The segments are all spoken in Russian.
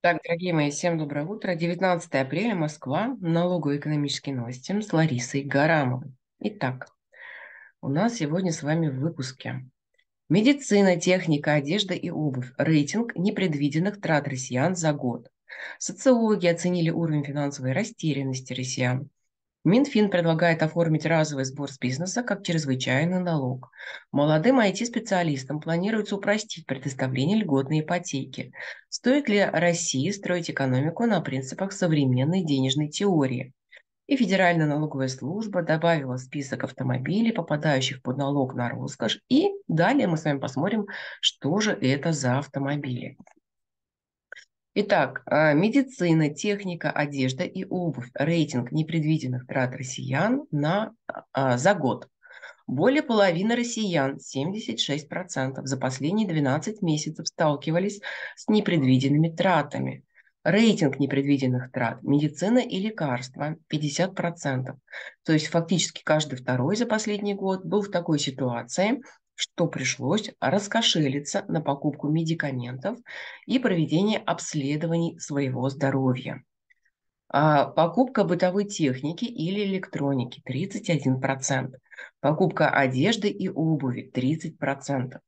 Так, дорогие мои, всем доброе утро. 19 апреля, Москва, налогово-экономические новости с Ларисой Гарамовой. Итак, у нас сегодня с вами в выпуске. Медицина, техника, одежда и обувь. Рейтинг непредвиденных трат россиян за год. Социологи оценили уровень финансовой растерянности россиян. Минфин предлагает оформить разовый сбор с бизнеса как чрезвычайный налог. Молодым IT-специалистам планируется упростить предоставление льготной ипотеки. Стоит ли России строить экономику на принципах современной денежной теории? И Федеральная налоговая служба добавила список автомобилей, попадающих под налог на роскошь. И далее мы с вами посмотрим, что же это за автомобили. Итак, а, медицина, техника, одежда и обувь. Рейтинг непредвиденных трат россиян на, а, за год. Более половины россиян, 76%, за последние 12 месяцев сталкивались с непредвиденными тратами. Рейтинг непредвиденных трат – медицина и лекарства – 50%. То есть фактически каждый второй за последний год был в такой ситуации, что пришлось раскошелиться на покупку медикаментов и проведение обследований своего здоровья. А покупка бытовой техники или электроники 31%. Покупка одежды и обуви 30%.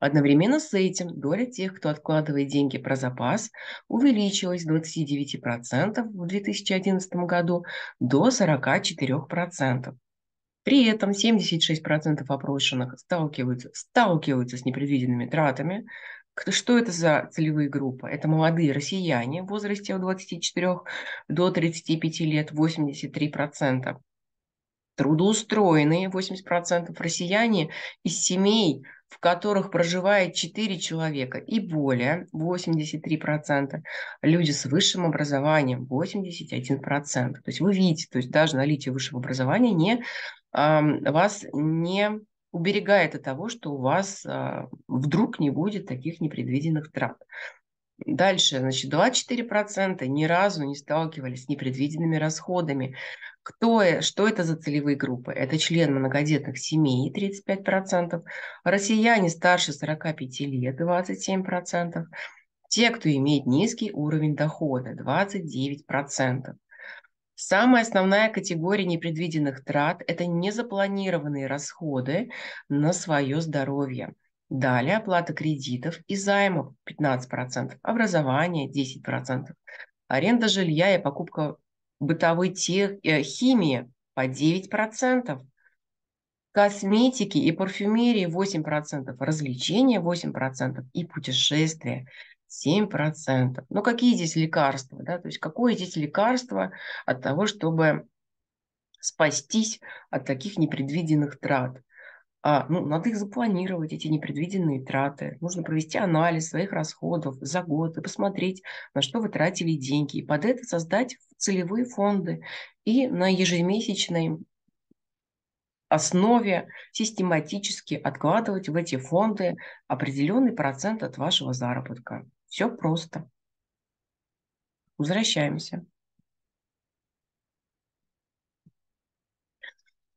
Одновременно с этим доля тех, кто откладывает деньги про запас, увеличилась с 29% в 2011 году до 44%. При этом 76% опрошенных сталкиваются, сталкиваются с непредвиденными тратами. Что это за целевые группы? Это молодые россияне в возрасте от 24 до 35 лет 83%. Трудоустроенные 80% россияне из семей, в которых проживает 4 человека и более 83%, люди с высшим образованием 81%. То есть вы видите, то есть даже наличие высшего образования не вас не уберегает от того, что у вас а, вдруг не будет таких непредвиденных трат. Дальше, значит, 24% ни разу не сталкивались с непредвиденными расходами. Кто, э, что это за целевые группы? Это члены многодетных семей 35%, россияне старше 45 лет 27%, те, кто имеет низкий уровень дохода 29%. Самая основная категория непредвиденных трат – это незапланированные расходы на свое здоровье. Далее оплата кредитов и займов 15%, образование 10%, аренда жилья и покупка бытовой тех, э, химии по 9%, косметики и парфюмерии 8%, развлечения 8% и путешествия 7%. Ну, какие здесь лекарства? Да? То есть, какое здесь лекарство от того, чтобы спастись от таких непредвиденных трат? А, ну, надо их запланировать, эти непредвиденные траты. Нужно провести анализ своих расходов за год и посмотреть, на что вы тратили деньги. И под это создать целевые фонды. И на ежемесячной основе систематически откладывать в эти фонды определенный процент от вашего заработка. Все просто. Возвращаемся.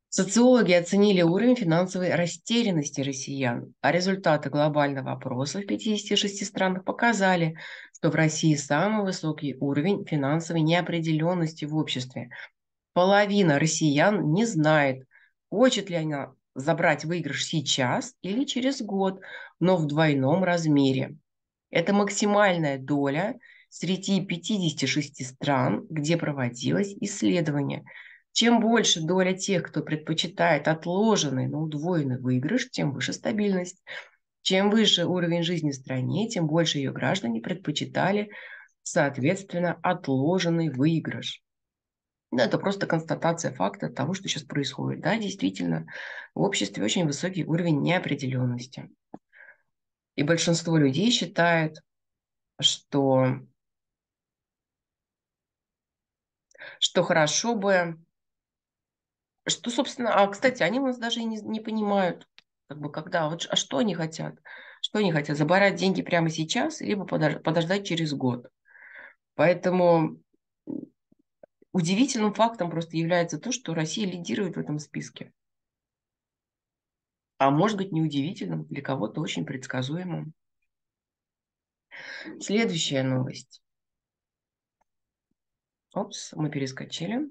Социологи оценили уровень финансовой растерянности россиян, а результаты глобального опроса в 56 странах показали, что в России самый высокий уровень финансовой неопределенности в обществе. Половина россиян не знает, хочет ли она забрать выигрыш сейчас или через год, но в двойном размере. Это максимальная доля среди 56 стран, где проводилось исследование. Чем больше доля тех, кто предпочитает отложенный, но удвоенный выигрыш, тем выше стабильность. Чем выше уровень жизни в стране, тем больше ее граждане предпочитали, соответственно, отложенный выигрыш. это просто констатация факта того, что сейчас происходит. Да, действительно, в обществе очень высокий уровень неопределенности. И большинство людей считает, что, что хорошо бы... Что, собственно, а, кстати, они у нас даже и не, не понимают, как бы когда, вот, а что они хотят? Что они хотят? забрать деньги прямо сейчас, либо подож, подождать через год. Поэтому удивительным фактом просто является то, что Россия лидирует в этом списке а может быть неудивительным, для кого-то очень предсказуемым. Следующая новость. Опс, мы перескочили.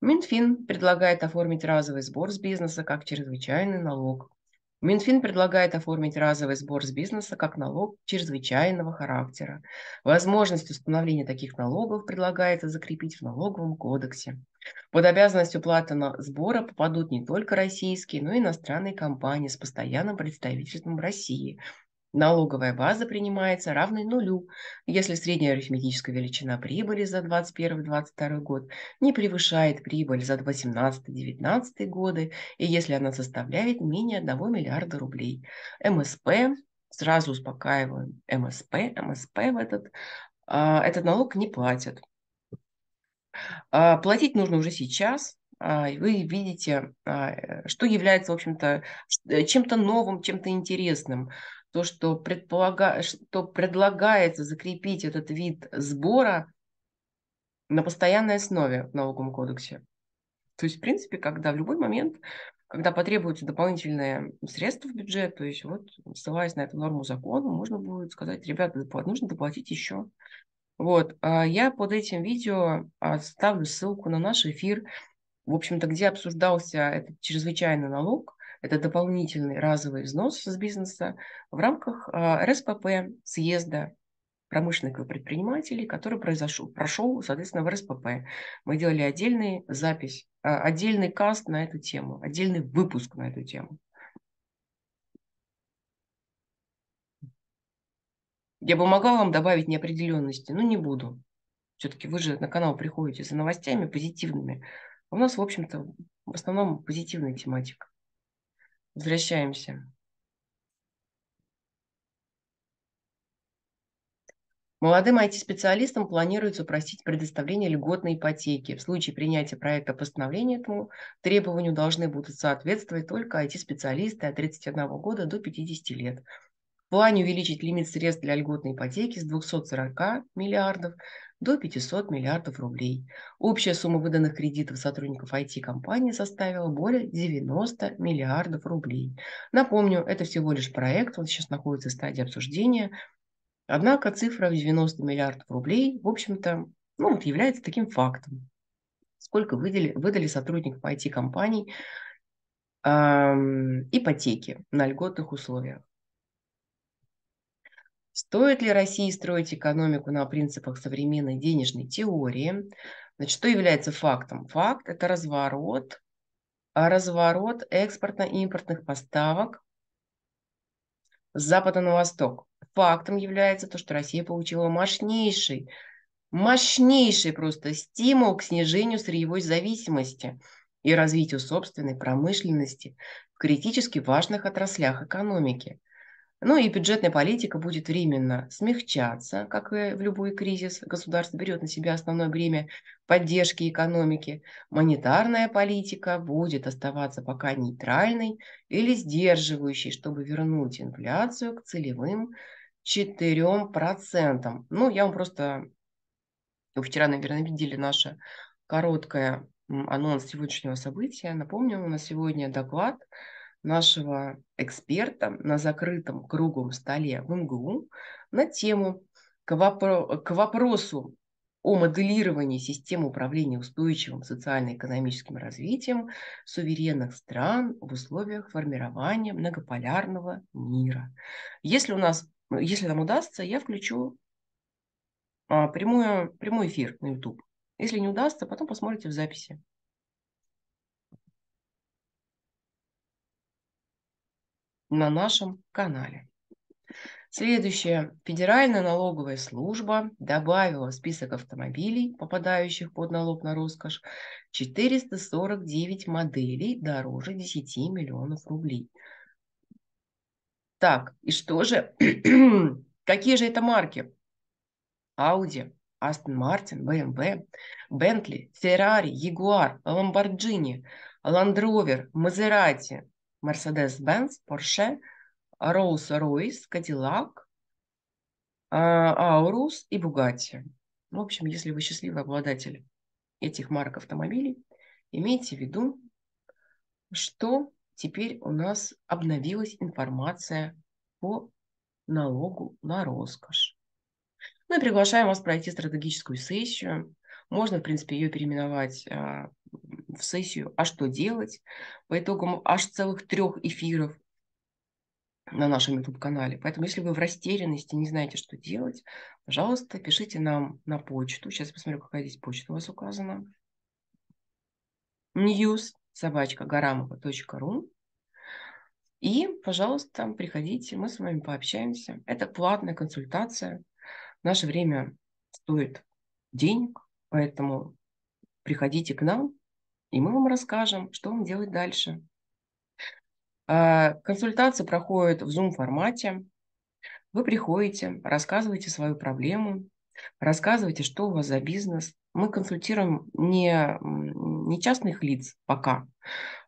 Минфин предлагает оформить разовый сбор с бизнеса как чрезвычайный налог. Минфин предлагает оформить разовый сбор с бизнеса как налог чрезвычайного характера. Возможность установления таких налогов предлагается закрепить в налоговом кодексе. Под обязанность уплаты на сбора попадут не только российские, но и иностранные компании с постоянным представительством России. Налоговая база принимается равной нулю, если средняя арифметическая величина прибыли за 2021-2022 год не превышает прибыль за 2018-2019 годы и если она составляет менее 1 миллиарда рублей. МСП, сразу успокаиваем, МСП, МСП в этот, а, этот налог не платят. А, платить нужно уже сейчас. А, вы видите, а, э, что является, в общем-то, э, чем-то новым, чем-то интересным. То, что, предполага... что предлагается закрепить этот вид сбора на постоянной основе в налоговом кодексе. То есть, в принципе, когда в любой момент, когда потребуются дополнительные средства в бюджет, то есть вот ссылаясь на эту норму закона, можно будет сказать, ребята, нужно доплатить еще. Вот, а, я под этим видео а, ставлю ссылку на наш эфир, в общем-то, где обсуждался этот чрезвычайный налог, это дополнительный разовый взнос с бизнеса в рамках а, РСПП съезда промышленных предпринимателей, который произошел, прошел, соответственно, в РСПП. Мы делали отдельный запись, отдельный каст на эту тему, отдельный выпуск на эту тему. Я бы могла вам добавить неопределенности, но не буду. Все-таки вы же на канал приходите за новостями позитивными. у нас, в общем-то, в основном позитивная тематика. Возвращаемся. Молодым IT-специалистам планируется упростить предоставление льготной ипотеки. В случае принятия проекта постановления этому требованию должны будут соответствовать только IT-специалисты от 31 года до 50 лет в плане увеличить лимит средств для льготной ипотеки с 240 миллиардов до 500 миллиардов рублей. Общая сумма выданных кредитов сотрудников IT-компании составила более 90 миллиардов рублей. Напомню, это всего лишь проект, он сейчас находится в стадии обсуждения. Однако цифра в 90 миллиардов рублей, в общем-то, ну, вот является таким фактом. Сколько выдали, выдали сотрудников IT-компаний эм, ипотеки на льготных условиях. Стоит ли России строить экономику на принципах современной денежной теории? Значит, что является фактом? Факт – это разворот, а разворот экспортно-импортных поставок с запада на восток. Фактом является то, что Россия получила мощнейший, мощнейший просто стимул к снижению сырьевой зависимости и развитию собственной промышленности в критически важных отраслях экономики – ну и бюджетная политика будет временно смягчаться, как и в любой кризис. Государство берет на себя основное бремя поддержки экономики. Монетарная политика будет оставаться пока нейтральной или сдерживающей, чтобы вернуть инфляцию к целевым 4%. Ну, я вам просто... Вы вчера, наверное, видели наше короткое анонс сегодняшнего события. Напомню, у нас сегодня доклад – нашего эксперта на закрытом круглом столе в МГУ на тему к, вопро- к вопросу о моделировании системы управления устойчивым социально-экономическим развитием суверенных стран в условиях формирования многополярного мира. Если у нас, если нам удастся, я включу а, прямую, прямой эфир на YouTube. Если не удастся, потом посмотрите в записи. на нашем канале. Следующая Федеральная налоговая служба добавила в список автомобилей, попадающих под налог на роскошь, 449 моделей дороже 10 миллионов рублей. Так, и что же, какие же это марки? Audi, Aston Martin, BMW, Bentley, Ferrari, Jaguar, Lamborghini, Land Rover, Maserati, Mercedes-Benz, Porsche, Rolls-Royce, Cadillac, Аурус и Bugatti. В общем, если вы счастливый обладатель этих марок автомобилей, имейте в виду, что теперь у нас обновилась информация по налогу на роскошь. Мы приглашаем вас пройти стратегическую сессию. Можно, в принципе, ее переименовать а, в сессию «А что делать?». По итогам аж целых трех эфиров на нашем YouTube-канале. Поэтому, если вы в растерянности, не знаете, что делать, пожалуйста, пишите нам на почту. Сейчас посмотрю, какая здесь почта у вас указана. news собачка garamova.ru И, пожалуйста, приходите, мы с вами пообщаемся. Это платная консультация. В наше время стоит денег, поэтому приходите к нам, и мы вам расскажем, что вам делать дальше. А, консультации проходят в Zoom формате. Вы приходите, рассказываете свою проблему, рассказывайте, что у вас за бизнес. Мы консультируем не, не частных лиц пока,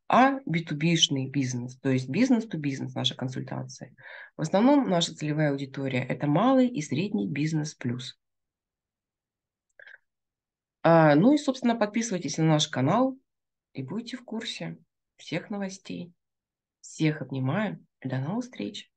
а B2B-шный бизнес, то есть бизнес-то-бизнес наши консультации. В основном наша целевая аудитория – это малый и средний бизнес плюс. А, ну и, собственно, подписывайтесь на наш канал, и будете в курсе всех новостей. Всех обнимаю и до новых встреч!